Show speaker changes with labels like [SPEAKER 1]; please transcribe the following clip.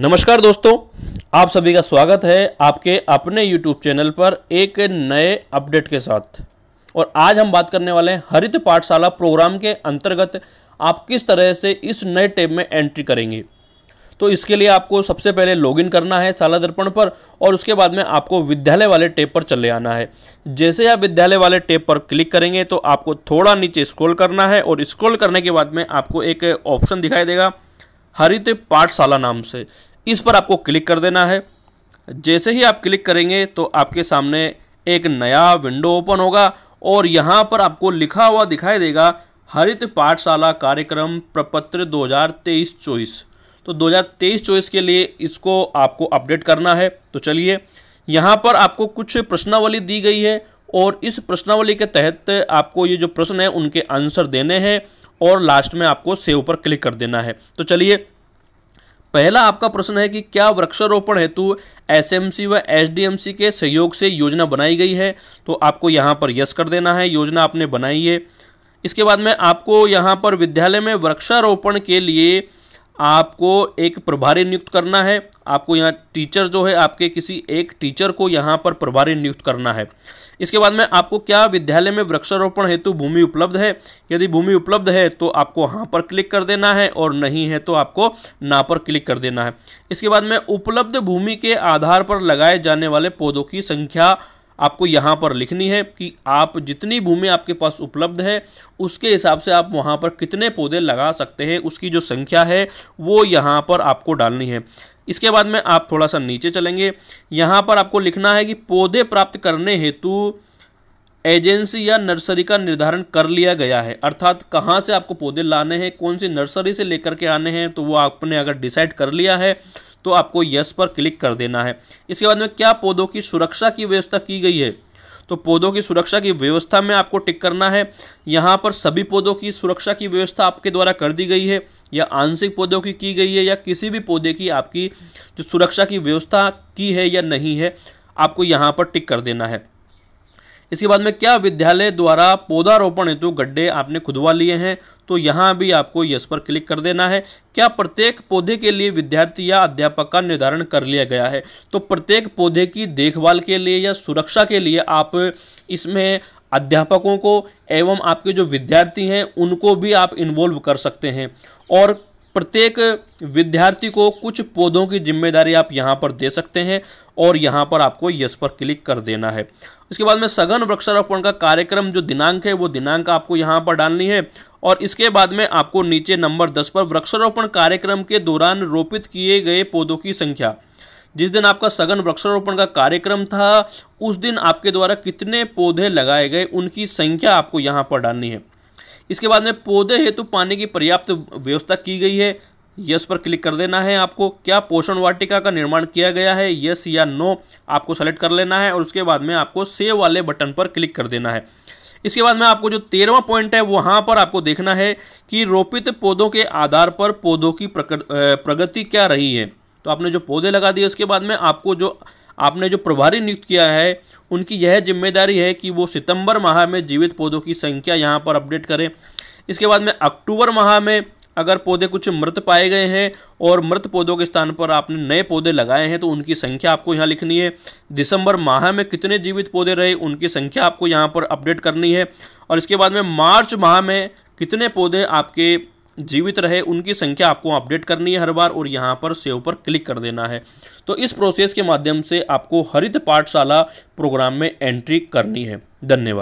[SPEAKER 1] नमस्कार दोस्तों आप सभी का स्वागत है आपके अपने YouTube चैनल पर एक नए अपडेट के साथ और आज हम बात करने वाले हैं हरित पाठशाला प्रोग्राम के अंतर्गत आप किस तरह से इस नए टैब में एंट्री करेंगे तो इसके लिए आपको सबसे पहले लॉगिन करना है शाला दर्पण पर और उसके बाद में आपको विद्यालय वाले टेप पर चले आना है जैसे आप विद्यालय वाले टेप पर क्लिक करेंगे तो आपको थोड़ा नीचे स्क्रॉल करना है और स्क्रॉल करने के बाद में आपको एक ऑप्शन दिखाई देगा हरित पाठशाला नाम से इस पर आपको क्लिक कर देना है जैसे ही आप क्लिक करेंगे तो आपके सामने एक नया विंडो ओपन होगा और यहाँ पर आपको लिखा हुआ दिखाई देगा हरित पाठशाला कार्यक्रम प्रपत्र 2023-24 तो 2023-24 के लिए इसको आपको अपडेट करना है तो चलिए यहाँ पर आपको कुछ प्रश्नावली दी गई है और इस प्रश्नावली के तहत आपको ये जो प्रश्न है उनके आंसर देने हैं और लास्ट में आपको सेव पर क्लिक कर देना है तो चलिए पहला आपका प्रश्न है कि क्या वृक्षारोपण हेतु एसएमसी व सी के सहयोग से योजना बनाई गई है तो आपको यहाँ पर यस कर देना है योजना आपने बनाई है इसके बाद में आपको यहाँ पर विद्यालय में वृक्षारोपण के लिए आपको एक प्रभारी नियुक्त करना है आपको यहाँ टीचर जो है आपके किसी एक टीचर को यहाँ पर प्रभारी नियुक्त करना है इसके बाद में आपको क्या विद्यालय में वृक्षारोपण हेतु भूमि उपलब्ध है यदि भूमि उपलब्ध है तो आपको हाँ पर क्लिक कर देना है और नहीं है तो आपको ना पर क्लिक कर देना है इसके बाद में उपलब्ध भूमि के आधार पर लगाए जाने वाले पौधों की संख्या आपको यहाँ पर लिखनी है कि आप जितनी भूमि आपके पास उपलब्ध है उसके हिसाब से आप वहाँ पर कितने पौधे लगा सकते हैं उसकी जो संख्या है वो यहाँ पर आपको डालनी है इसके बाद में आप थोड़ा सा नीचे चलेंगे यहाँ पर आपको लिखना है कि पौधे प्राप्त करने हेतु एजेंसी या नर्सरी का निर्धारण कर लिया गया है अर्थात कहाँ से आपको पौधे लाने हैं कौन सी नर्सरी से लेकर के आने हैं तो वो आपने अगर डिसाइड कर लिया है तो आपको यस पर क्लिक कर देना है इसके बाद में क्या पौधों की सुरक्षा की व्यवस्था की गई है तो पौधों की सुरक्षा की व्यवस्था में आपको टिक करना है यहाँ पर सभी पौधों की सुरक्षा की व्यवस्था आपके द्वारा कर दी गई है या आंशिक पौधों की की गई है या किसी भी पौधे की आपकी जो सुरक्षा की व्यवस्था की है या नहीं है आपको यहाँ पर टिक कर देना है इसके बाद में क्या विद्यालय द्वारा पौधारोपण हेतु गड्ढे आपने खुदवा लिए हैं तो यहाँ भी आपको यस पर क्लिक कर देना है क्या प्रत्येक पौधे के लिए विद्यार्थी या अध्यापक का निर्धारण कर लिया गया है तो प्रत्येक पौधे की देखभाल के लिए या सुरक्षा के लिए आप इसमें अध्यापकों को एवं आपके जो विद्यार्थी हैं उनको भी आप इन्वॉल्व कर सकते हैं और प्रत्येक विद्यार्थी को कुछ पौधों की जिम्मेदारी आप यहाँ पर दे सकते हैं और यहाँ पर आपको यस पर क्लिक कर देना है इसके बाद में सघन वृक्षारोपण का कार्यक्रम जो दिनांक है वो दिनांक आपको यहाँ पर डालनी है और इसके बाद में आपको नीचे नंबर दस पर वृक्षारोपण कार्यक्रम के दौरान रोपित किए गए पौधों की संख्या जिस दिन आपका सघन वृक्षारोपण का कार्यक्रम था उस दिन आपके द्वारा कितने पौधे लगाए गए उनकी संख्या आपको यहाँ पर डालनी है इसके बाद में पौधे हेतु पानी की पर्याप्त व्यवस्था की गई है यस पर क्लिक कर देना है आपको क्या पोषण वाटिका का निर्माण किया गया है यस या नो आपको सेलेक्ट कर लेना है और उसके बाद में आपको सेव वाले बटन पर क्लिक कर देना है इसके बाद में आपको जो तेरहवा पॉइंट है वहाँ पर आपको देखना है कि रोपित पौधों के आधार पर पौधों की प्रगति क्या रही है तो आपने जो पौधे लगा दिए उसके बाद में आपको जो आपने जो प्रभारी नियुक्त किया है उनकी यह जिम्मेदारी है कि वो सितंबर माह में जीवित पौधों की संख्या यहाँ पर अपडेट करें इसके बाद में अक्टूबर माह में अगर पौधे कुछ मृत पाए गए हैं और मृत पौधों के स्थान पर आपने नए पौधे लगाए हैं तो उनकी संख्या आपको यहाँ लिखनी है दिसंबर माह में कितने जीवित पौधे रहे उनकी संख्या आपको यहाँ पर अपडेट करनी है और इसके बाद में मार्च माह में कितने पौधे आपके जीवित रहे उनकी संख्या आपको अपडेट करनी है हर बार और यहाँ पर सेव पर क्लिक कर देना है तो इस प्रोसेस के माध्यम से आपको हरित पाठशाला प्रोग्राम में एंट्री करनी है धन्यवाद